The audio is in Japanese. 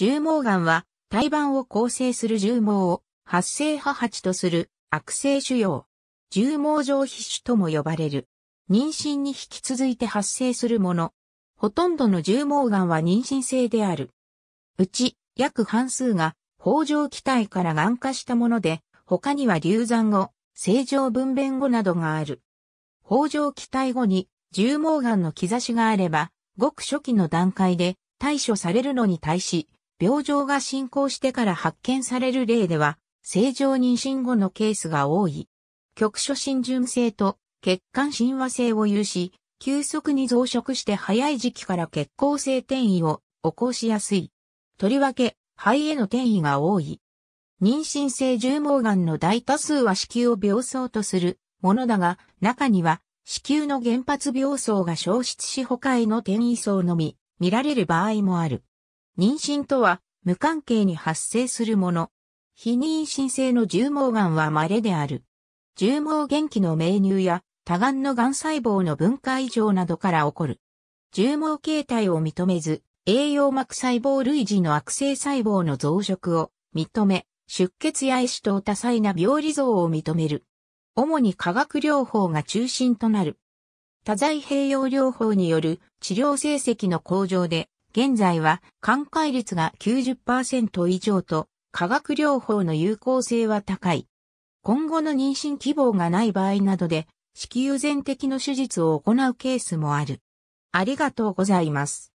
重毛岩は、胎盤を構成する重毛を発生派八とする悪性腫瘍。重毛状皮腫とも呼ばれる。妊娠に引き続いて発生するもの。ほとんどの重毛岩は妊娠性である。うち、約半数が、豊状期体から癌化したもので、他には流産後、正常分娩後などがある。豊状期体後に、重毛癌の兆しがあれば、ごく初期の段階で対処されるのに対し、病状が進行してから発見される例では、正常妊娠後のケースが多い。局所浸潤性と血管親和性を有し、急速に増殖して早い時期から血行性転移を起こしやすい。とりわけ、肺への転移が多い。妊娠性重毛癌の大多数は子宮を病巣とするものだが、中には子宮の原発病巣が消失し他への転移層のみ見られる場合もある。妊娠とは無関係に発生するもの。非妊娠性の重毛癌は稀である。重毛元気の命乳や多癌の癌細胞の分化異常などから起こる。重毛形態を認めず、栄養膜細胞類似の悪性細胞の増殖を認め、出血や壊死等多彩な病理像を認める。主に化学療法が中心となる。多剤併用療法による治療成績の向上で現在は寛解率が90%以上と化学療法の有効性は高い。今後の妊娠希望がない場合などで子宮全摘の手術を行うケースもある。ありがとうございます。